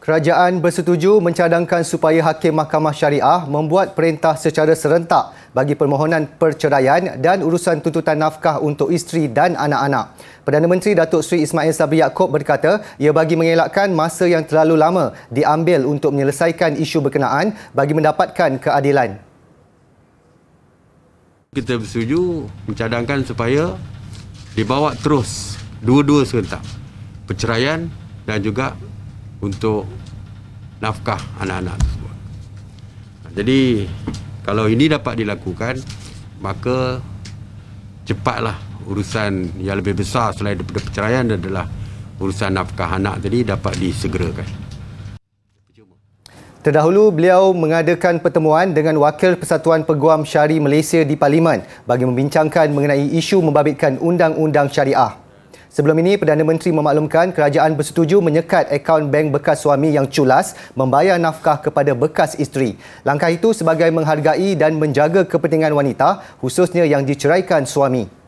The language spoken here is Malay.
Kerajaan bersetuju mencadangkan supaya Hakim Mahkamah Syariah membuat perintah secara serentak bagi permohonan perceraian dan urusan tuntutan nafkah untuk isteri dan anak-anak. Perdana Menteri Datuk Sri Ismail Sabri Yaakob berkata ia bagi mengelakkan masa yang terlalu lama diambil untuk menyelesaikan isu berkenaan bagi mendapatkan keadilan. Kita bersetuju mencadangkan supaya dibawa terus dua-dua serentak. Perceraian dan juga untuk nafkah anak-anak tersebut. Jadi kalau ini dapat dilakukan maka cepatlah urusan yang lebih besar selain daripada perceraian adalah urusan nafkah anak tadi dapat disegerakan. Terdahulu, beliau mengadakan pertemuan dengan Wakil Persatuan Peguam Syari Malaysia di Parlimen bagi membincangkan mengenai isu membabitkan Undang-Undang Syariah. Sebelum ini, Perdana Menteri memaklumkan kerajaan bersetuju menyekat akaun bank bekas suami yang culas membayar nafkah kepada bekas isteri. Langkah itu sebagai menghargai dan menjaga kepentingan wanita khususnya yang diceraikan suami.